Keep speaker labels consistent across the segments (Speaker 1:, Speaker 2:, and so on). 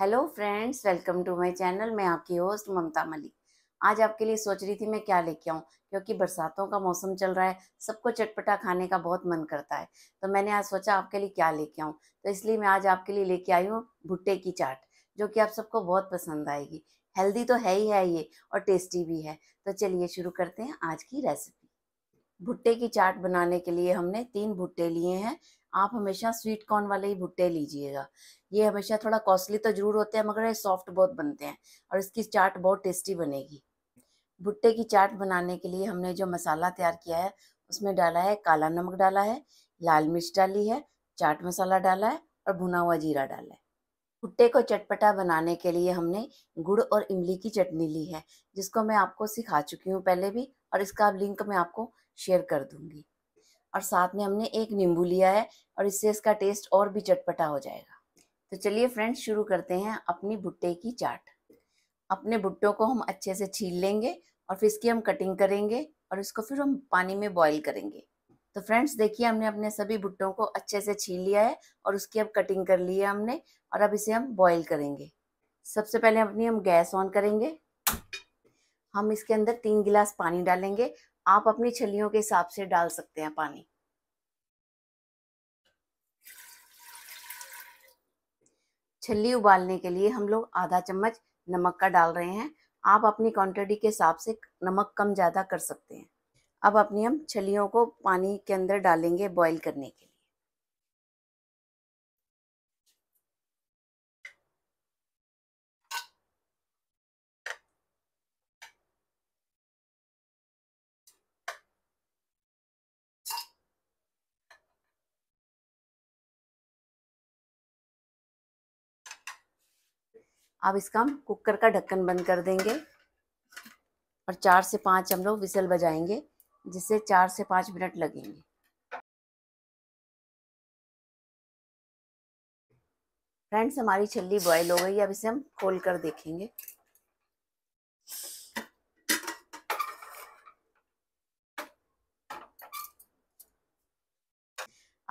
Speaker 1: hello friends welcome to my channel मैं आपकी host ममता मलिक आज आपके लिए सोच रही थी मैं क्या लेके आऊँ क्योंकि बरसातों का मौसम चल रहा है सबको चटपटा खाने का बहुत मन करता है तो मैंने आज सोचा आपके लिए क्या लेके आऊँ तो इसलिए मैं आज आपके लिए लेके आई हूँ भुट्टे की चाट जो कि आप सबको बहुत पसंद आएगी हेल्दी तो है ही है ये और टेस्टी भी है तो चलिए शुरू करते हैं आज की रेसिपी भुट्टे की चाट बनाने के लिए हमने तीन भुट्टे लिए हैं आप हमेशा स्वीट कॉर्न वाले ही भुट्टे लीजिएगा ये हमेशा थोड़ा कॉस्टली तो जरूर होते हैं मगर ये सॉफ्ट बहुत बनते हैं और इसकी चाट बहुत टेस्टी बनेगी भुट्टे की चाट बनाने के लिए हमने जो मसाला तैयार किया है उसमें डाला है काला नमक डाला है लाल मिर्च डाली है चाट मसाला डाला है और भुना हुआ जीरा डाला है भुट्टे को चटपटा बनाने के लिए हमने गुड़ और इमली की चटनी ली है जिसको मैं आपको सिखा चुकी हूँ पहले भी और इसका लिंक मैं आपको शेयर कर दूँगी और साथ में हमने एक नींबू लिया है और इससे इसका टेस्ट और भी चटपटा हो जाएगा तो चलिए फ्रेंड्स शुरू करते हैं अपनी भुट्टे की चाट अपने भुट्टों को हम अच्छे से छील लेंगे और फिर इसकी हम कटिंग करेंगे और इसको फिर हम पानी में बॉईल करेंगे तो फ्रेंड्स देखिए हमने अपने सभी भुट्टों को अच्छे से छील लिया है और उसकी अब कटिंग कर ली है हमने और अब इसे हम बॉईल करेंगे सबसे पहले अपनी हम गैस ऑन करेंगे हम इसके अंदर तीन गिलास पानी डालेंगे आप अपनी छलियों के हिसाब से डाल सकते हैं पानी छल्ली उबालने के लिए हम लोग आधा चम्मच नमक का डाल रहे हैं आप अपनी क्वांटिटी के हिसाब से नमक कम ज़्यादा कर सकते हैं अब अपनी हम छलियों को पानी के अंदर डालेंगे बॉईल करने के लिए अब इसका हम कुकर का ढक्कन बंद कर देंगे और चार से पाँच हम लोग विसल बजाएंगे जिससे चार से पाँच मिनट लगेंगे फ्रेंड्स हमारी छल्ली बॉयल हो गई अब इसे हम खोल कर देखेंगे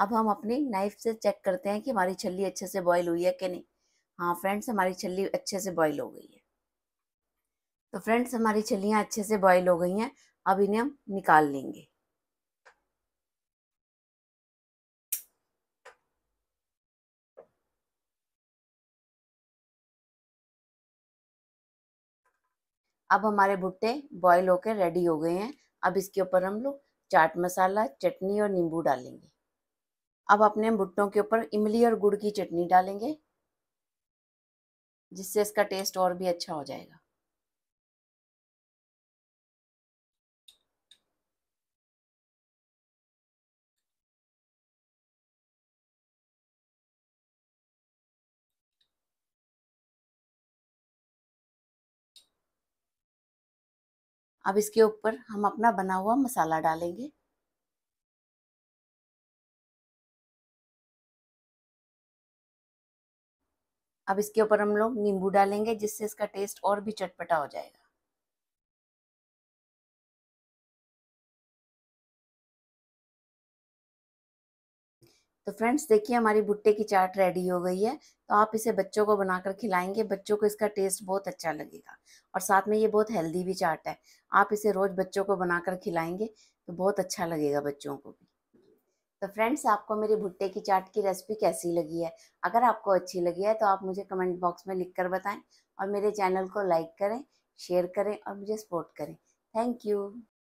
Speaker 1: अब हम अपनी नाइफ से चेक करते हैं कि हमारी छल्ली अच्छे से बॉयल हुई है कि नहीं हाँ फ्रेंड्स हमारी छल्ली अच्छे से बॉईल हो गई है तो फ्रेंड्स हमारी छलियाँ अच्छे से बॉईल हो गई हैं अब इन्हें हम निकाल लेंगे अब हमारे भुट्टे बॉईल होकर रेडी हो गए हैं अब इसके ऊपर हम लोग चाट मसाला चटनी और नींबू डालेंगे अब अपने भुट्टों के ऊपर इमली और गुड़ की चटनी डालेंगे जिससे इसका टेस्ट और भी अच्छा
Speaker 2: हो जाएगा अब इसके ऊपर हम अपना बना हुआ मसाला डालेंगे अब इसके ऊपर हम लोग नींबू डालेंगे जिससे इसका टेस्ट और भी चटपटा हो जाएगा
Speaker 1: तो फ्रेंड्स देखिए हमारी भुट्टे की चाट रेडी हो गई है तो आप इसे बच्चों को बनाकर खिलाएंगे बच्चों को इसका टेस्ट बहुत अच्छा लगेगा और साथ में ये बहुत हेल्दी भी चाट है आप इसे रोज़ बच्चों को बनाकर खिलाएंगे तो बहुत अच्छा लगेगा बच्चों को भी तो फ्रेंड्स आपको मेरी भुट्टे की चाट की रेसिपी कैसी लगी है अगर आपको अच्छी लगी है तो आप मुझे कमेंट बॉक्स में लिख कर बताएं और मेरे चैनल को लाइक करें शेयर करें और मुझे सपोर्ट करें थैंक यू